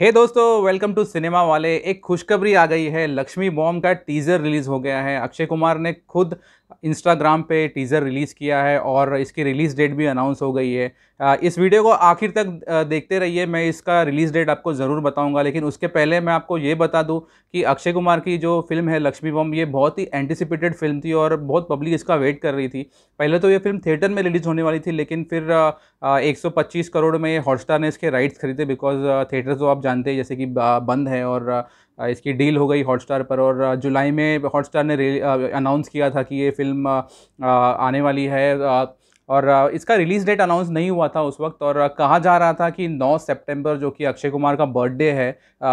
हे hey दोस्तों welcome to cinema वाले एक खुशखबरी आ गई है लक्ष्मी बॉम्ब का टीज़र रिलीज़ हो गया है अक्षय कुमार ने खुद इंस्टाग्राम पे टीज़र रिलीज़ किया है और इसकी रिलीज़ डेट भी अनाउंस हो गई है इस वीडियो को आखिर तक देखते रहिए मैं इसका रिलीज़ डेट आपको ज़रूर बताऊंगा लेकिन उसके पहले मैं आपको ये बता दूं कि अक्षय कुमार की जो फिल्म है लक्ष्मी बम ये बहुत ही एंटिसिपेटेड फिल्म थी और बहुत पब्लिक इसका वेट कर रही थी पहले तो ये फिल्म थिएटर में रिलीज़ होने वाली थी लेकिन फिर एक करोड़ में हॉटस्टार ने इसके राइट्स खरीदे बिकॉज थिएटर तो आप जानते हैं जैसे कि बंद है और इसकी डील हो गई हॉटस्टार पर और जुलाई में हॉटस्टार ने अनाउंस किया था कि ये फिल्म आने वाली है और इसका रिलीज़ डेट अनाउंस नहीं हुआ था उस वक्त और कहा जा रहा था कि 9 सितंबर जो कि अक्षय कुमार का बर्थडे है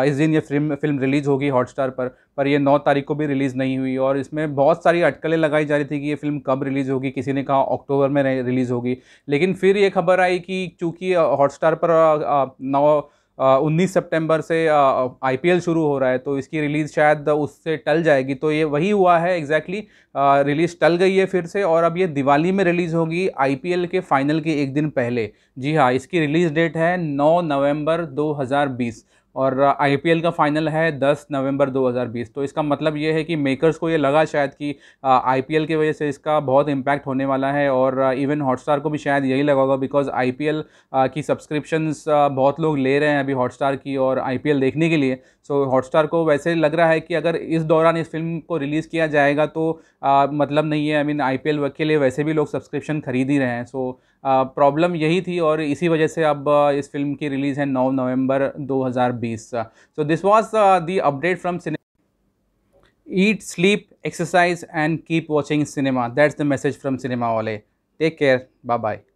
इस दिन ये फिल्म फिल्म रिलीज़ होगी हॉटस्टार पर पर ये 9 तारीख को भी रिलीज़ नहीं हुई और इसमें बहुत सारी अटकलें लगाई जा रही थी कि ये फिल्म कब रिलीज़ होगी किसी ने कहा अक्टूबर में रिलीज़ होगी लेकिन फिर ये खबर आई कि चूँकि हॉटस्टार पर नौ उन्नीस सितंबर से आईपीएल शुरू हो रहा है तो इसकी रिलीज़ शायद उससे टल जाएगी तो ये वही हुआ है एग्जैक्टली exactly, रिलीज़ टल गई है फिर से और अब ये दिवाली में रिलीज़ होगी आईपीएल के फाइनल के एक दिन पहले जी हाँ इसकी रिलीज़ डेट है नौ नवम्बर दो और आईपीएल का फाइनल है 10 नवंबर 2020 तो इसका मतलब ये है कि मेकर्स को ये लगा शायद कि आईपीएल की वजह से इसका बहुत इम्पैक्ट होने वाला है और इवन हॉटस्टार को भी शायद यही लगा होगा बिकॉज आईपीएल की सब्सक्रिप्शंस बहुत लोग ले रहे हैं अभी हॉटस्टार की और आईपीएल देखने के लिए सो so, हॉटस्टार को वैसे लग रहा है कि अगर इस दौरान इस फिल्म को रिलीज़ किया जाएगा तो आ, मतलब नहीं है आई मीन आई के लिए वैसे भी लोग सब्सक्रिप्शन खरीद ही रहे हैं सो so, प्रॉब्लम यही थी और इसी वजह से अब इस फिल्म की रिलीज़ है 9 नवंबर 2020 so this was the update from cine eat sleep exercise and keep watching cinema that's the message from cinema वाले टेक केयर बाय बाय